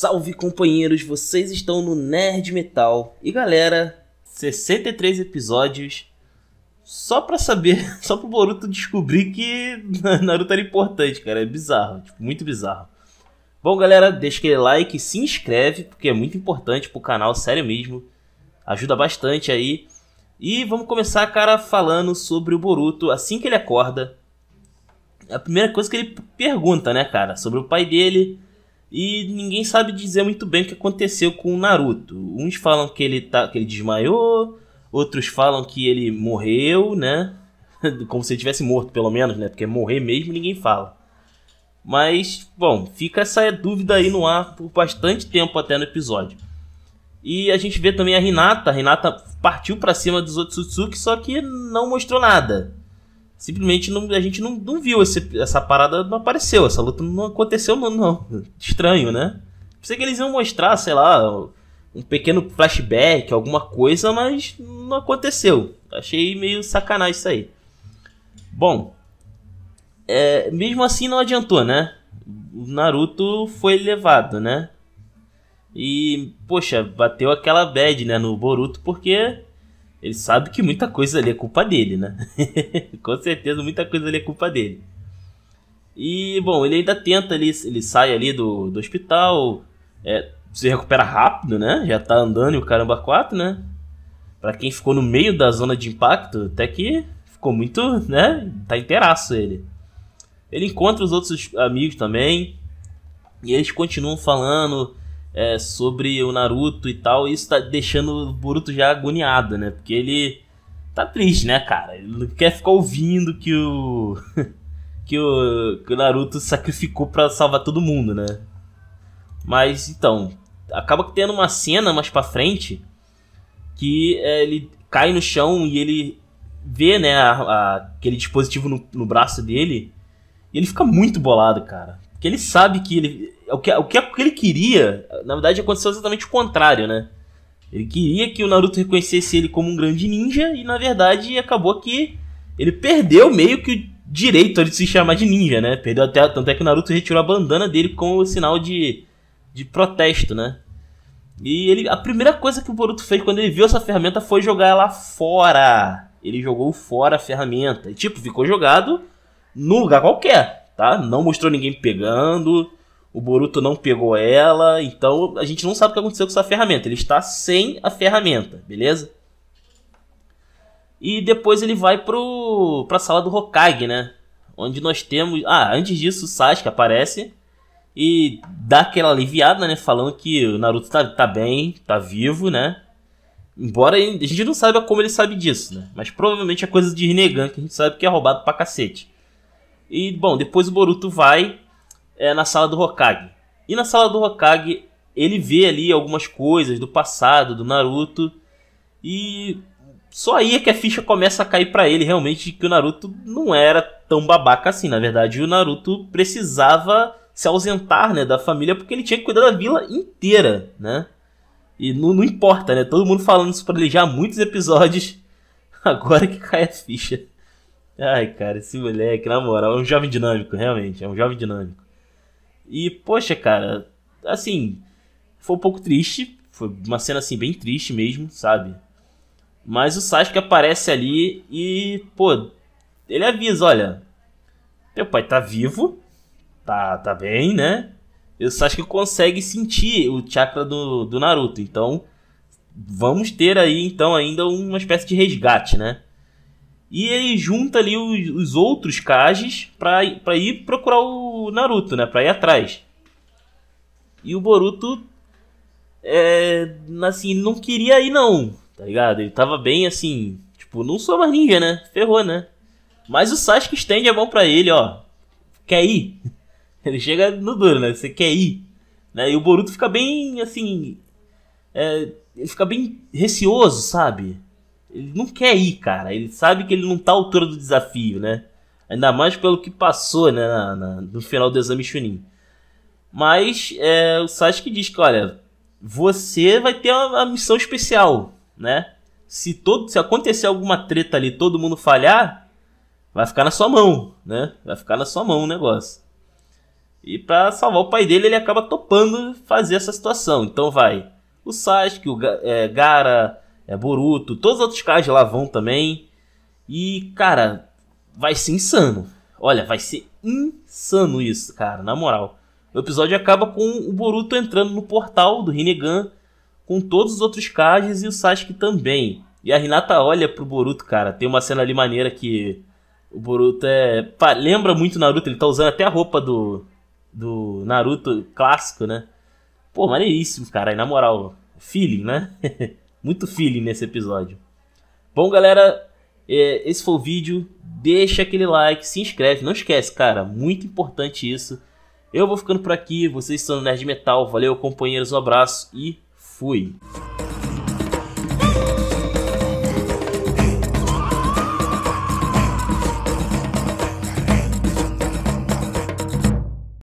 Salve companheiros, vocês estão no Nerd Metal. E galera, 63 episódios só pra saber, só pro Boruto descobrir que Naruto era importante, cara. É bizarro, tipo, muito bizarro. Bom, galera, deixa aquele like, se inscreve, porque é muito importante pro canal, sério mesmo. Ajuda bastante aí. E vamos começar, cara, falando sobre o Boruto. Assim que ele acorda, é a primeira coisa que ele pergunta, né, cara, sobre o pai dele e ninguém sabe dizer muito bem o que aconteceu com o Naruto. Uns falam que ele, tá, que ele desmaiou, outros falam que ele morreu, né? Como se ele tivesse morto, pelo menos, né? Porque morrer mesmo ninguém fala. Mas, bom, fica essa dúvida aí no ar por bastante tempo até no episódio. E a gente vê também a Renata. A Renata partiu para cima dos Otsutsuki, só que não mostrou nada simplesmente não, a gente não, não viu esse, essa parada, não apareceu, essa luta não aconteceu, não. não. Estranho, né? Pensei que eles iam mostrar, sei lá, um pequeno flashback, alguma coisa, mas não aconteceu. Achei meio sacanagem isso aí. Bom, é, mesmo assim não adiantou, né? O Naruto foi levado, né? E, poxa, bateu aquela bad, né, no Boruto, porque ele sabe que muita coisa ali é culpa dele, né? Com certeza muita coisa ali é culpa dele. E, bom, ele ainda tenta ali, ele sai ali do, do hospital, é, se recupera rápido, né? Já tá andando e o caramba 4, né? Pra quem ficou no meio da zona de impacto, até que ficou muito, né? Tá inteiraço ele. Ele encontra os outros amigos também, e eles continuam falando é, sobre o Naruto e tal, isso tá deixando o Boruto já agoniado, né? Porque ele tá triste, né, cara? Ele não quer ficar ouvindo que o. que o, que o Naruto sacrificou para salvar todo mundo, né? Mas então, acaba que tendo uma cena mais pra frente que é, ele cai no chão e ele vê, né, a, a, aquele dispositivo no, no braço dele e ele fica muito bolado, cara que ele sabe que ele o que o que ele queria, na verdade aconteceu exatamente o contrário, né? Ele queria que o Naruto reconhecesse ele como um grande ninja e na verdade acabou que ele perdeu meio que o direito de se chamar de ninja, né? Perdeu até tanto é que o Naruto retirou a bandana dele como sinal de de protesto, né? E ele a primeira coisa que o Boruto fez quando ele viu essa ferramenta foi jogar ela fora. Ele jogou fora a ferramenta. E, tipo, ficou jogado num lugar qualquer tá? Não mostrou ninguém pegando, o Boruto não pegou ela, então a gente não sabe o que aconteceu com essa ferramenta. Ele está sem a ferramenta, beleza? E depois ele vai pro pra sala do Hokage, né? Onde nós temos, ah, antes disso o Sasuke aparece e dá aquela aliviada, né, falando que o Naruto tá, tá bem, tá vivo, né? Embora a gente não saiba como ele sabe disso, né? Mas provavelmente é coisa de Rinnegan que a gente sabe que é roubado pra cacete. E, bom, depois o Boruto vai é, na sala do Hokage. E na sala do Hokage, ele vê ali algumas coisas do passado, do Naruto. E só aí é que a ficha começa a cair para ele realmente de que o Naruto não era tão babaca assim. Na verdade, o Naruto precisava se ausentar né, da família porque ele tinha que cuidar da vila inteira, né? E não, não importa, né? Todo mundo falando isso pra ele já há muitos episódios. Agora que cai a ficha. Ai, cara, esse moleque, na moral, é um jovem dinâmico, realmente, é um jovem dinâmico. E, poxa, cara, assim, foi um pouco triste, foi uma cena, assim, bem triste mesmo, sabe? Mas o Sasuke aparece ali e, pô, ele avisa, olha, teu pai tá vivo, tá, tá bem, né? E o Sasuke consegue sentir o chakra do, do Naruto, então vamos ter aí, então, ainda uma espécie de resgate, né? E ele junta ali os, os outros cages pra, pra ir procurar o Naruto, né? Pra ir atrás. E o Boruto, é, assim, não queria ir não, tá ligado? Ele tava bem assim, tipo, não sou mais ninja, né? Ferrou, né? Mas o Sasuke estende a mão pra ele, ó. Quer ir? Ele chega no duro, né? Você quer ir? Né? E o Boruto fica bem, assim... É, ele fica bem receoso, sabe? ele não quer ir, cara. Ele sabe que ele não tá à altura do desafio, né? Ainda mais pelo que passou, né, na, na, no final do exame Chunin. Mas é, o Sasuke diz que, olha, você vai ter uma, uma missão especial, né? Se, todo, se acontecer alguma treta ali, todo mundo falhar, vai ficar na sua mão, né? Vai ficar na sua mão o negócio. E para salvar o pai dele, ele acaba topando fazer essa situação. Então vai o Sasuke, o é, Gara, é, Boruto, todos os outros caras lá vão também. E, cara, vai ser insano. Olha, vai ser insano isso, cara, na moral. O episódio acaba com o Boruto entrando no portal do Rinnegan com todos os outros Kages e o Sasuke também. E a Hinata olha pro Boruto, cara. Tem uma cena ali maneira que o Boruto é. Pá, lembra muito Naruto, ele tá usando até a roupa do. do Naruto clássico, né? Pô, maneiríssimo, cara. E na moral, feeling, né? Muito feeling nesse episódio. Bom, galera, é, esse foi o vídeo. Deixa aquele like, se inscreve. Não esquece, cara, muito importante isso. Eu vou ficando por aqui. Vocês são Nerd Metal. Valeu, companheiros. Um abraço e fui.